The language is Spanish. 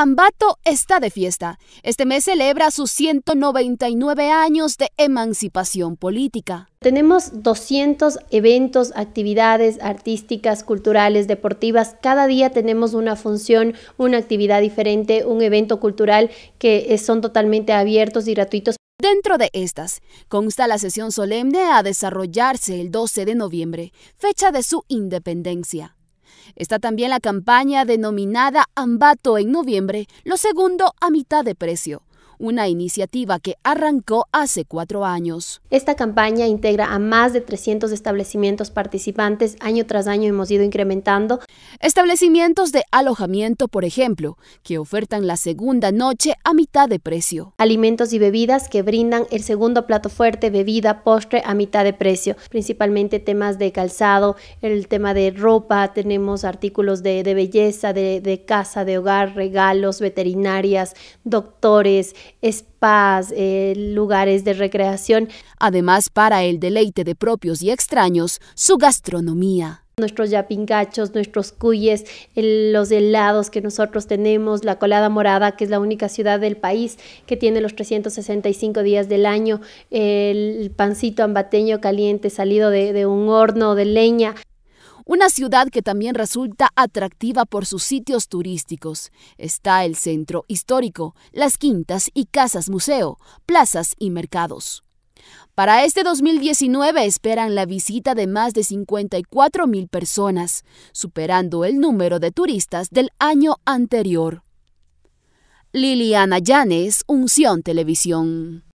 Ambato está de fiesta. Este mes celebra sus 199 años de emancipación política. Tenemos 200 eventos, actividades artísticas, culturales, deportivas. Cada día tenemos una función, una actividad diferente, un evento cultural que son totalmente abiertos y gratuitos. Dentro de estas consta la sesión solemne a desarrollarse el 12 de noviembre, fecha de su independencia. Está también la campaña denominada Ambato en noviembre, lo segundo a mitad de precio una iniciativa que arrancó hace cuatro años. Esta campaña integra a más de 300 establecimientos participantes. Año tras año hemos ido incrementando Establecimientos de alojamiento, por ejemplo, que ofertan la segunda noche a mitad de precio. Alimentos y bebidas que brindan el segundo plato fuerte, bebida, postre a mitad de precio. Principalmente temas de calzado, el tema de ropa, tenemos artículos de, belleza, de, casa, de hogar, regalos, veterinarias, doctores, spas, eh, lugares de recreación. Además, para el deleite de propios y extraños, su gastronomía nuestros yapingachos, nuestros cuyes, los helados que nosotros tenemos, la colada morada, que es la única ciudad del país que tiene los 365 días del año, el pancito ambateño caliente salido de un horno de leña. Una ciudad que también resulta atractiva por sus sitios turísticos. Está el centro histórico, las quintas y casas museo, plazas y mercados. Para este 2019 esperan la visita de más de 54 mil personas, superando el número de turistas del año anterior. Liliana Llanes, Unción Televisión.